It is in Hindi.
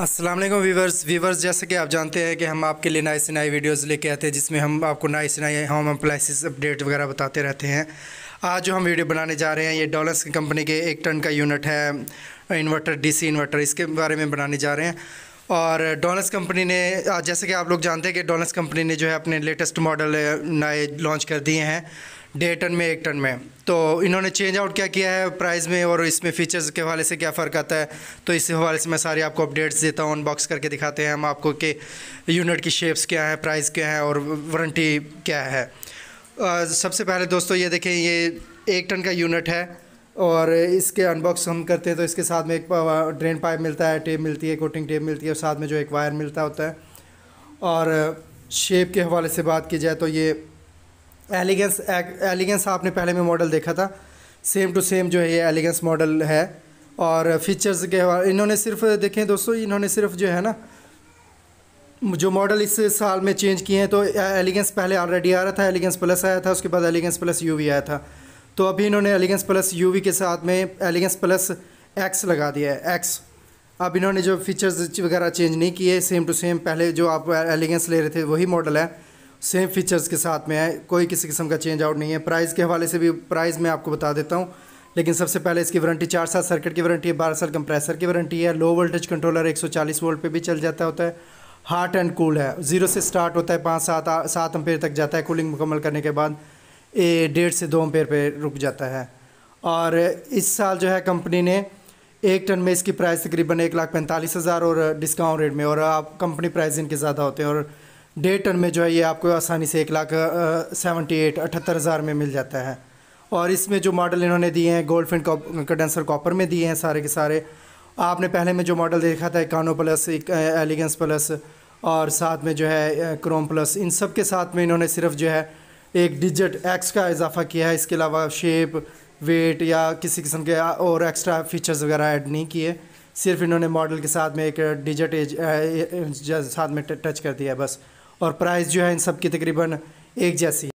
असलम वीवर्स वीवर्स जैसे कि आप जानते हैं कि हम आपके लिए नए से नए वीडियोज़ लेके आते हैं जिसमें हम आपको नए से नए होम अप्लाइसिस अपडेट वगैरह बताते रहते हैं आज जो हम वीडियो बनाने जा रहे हैं ये डॉलर्स की कंपनी के एक टन का यूनिट है इन्वर्टर डीसी इन्वर्टर इसके बारे में बनाने जा रहे हैं और डॉलर्स कंपनी ने जैसे कि आप लोग जानते हैं कि डोनस कंपनी ने जो है अपने लेटेस्ट मॉडल नए लॉन्च कर दिए हैं डेढ़ टन में एक टन में तो इन्होंने चेंज आउट क्या किया है प्राइस में और इसमें फीचर्स के हवाले से क्या फ़र्क आता है तो इस हवाले से मैं सारी आपको अपडेट्स देता हूँ अनबॉक्स करके दिखाते हैं हम आपको कि यूनिट की शेप्स क्या हैं प्राइस क्या है और वारंटी क्या है आ, सबसे पहले दोस्तों ये देखें ये एक टन का यूनिट है और इसके अनबॉक्स हम करते हैं तो इसके साथ में एक ड्रेन पाइप मिलता है टेप मिलती है कोटिंग टेप मिलती है और साथ में जो एक वायर मिलता होता है और शेप के हवाले से बात की जाए तो ये एलिगेंस एलिगेंस आपने पहले में मॉडल देखा था सेम टू सेम जो है ये एलिगेंस मॉडल है और फीचर्स के इन्होंने सिर्फ देखें दोस्तों इन्होंने सिर्फ जो है ना जो मॉडल इस साल में चेंज किए हैं तो एलिगेंस पहले ऑलरेडी आ रहा था एलिगेंस प्लस आया था उसके बाद एलिगेंस प्लस यू आया था तो अभी इन्होंने एलिगेंस प्लस यू के साथ में एलिगेंस प्लस एक्स लगा दिया है एक्स अब इन्होंने जो फीचर्स वगैरह चेंज नहीं किए सेम टू सेम पहले जो आप एलिगेंस ले रहे थे वही मॉडल है सेम फीचर्स के साथ में है कोई किसी किस्म का चेंज आउट नहीं है प्राइस के हवाले से भी प्राइस मैं आपको बता देता हूँ लेकिन सबसे पहले इसकी वारंटी चार साल सर्किट की वारंटी है बारह साल कंप्रेसर की वारंटी है लो वोल्टेज कंट्रोलर 140 वोल्ट पे भी चल जाता होता है हार्ट एंड कूल है ज़ीरो से स्टार्ट होता है पाँच सात सात अम्पेयर तक जाता है कूलिंग मुकम्मल करने के बाद ए डेढ़ से दो अम्पेयर पर रुक जाता है और इस साल जो है कंपनी ने एक टन में इसकी प्राइस तकरीबन एक लाख पैंतालीस हज़ार और डिस्काउंट रेट में और आप कंपनी प्राइस इनके ज़्यादा होते हैं और डे टन में जो है ये आपको आसानी से एक लाख सेवेंटी एट अठहत्तर हज़ार में मिल जाता है और इसमें जो मॉडल इन्होंने दिए हैं गोल्ड फिन कंडेंसर कॉपर में दिए हैं सारे के सारे आपने पहले में जो मॉडल देखा था इकानो प्लस एलिगेंस प्लस और साथ में जो है क्रोम प्लस इन सब के साथ में इन्होंने सिर्फ जो है एक डिजिट एक्स का इजाफा किया है इसके अलावा शेप वेट या किसी किस्म के और एक्स्ट्रा फीचर्स वगैरह ऐड नहीं किए सिर्फ इन्होंने मॉडल के साथ में एक डिजिट साथ में टच कर दिया बस और प्राइस जो है इन सब की तकरीबन एक जैसी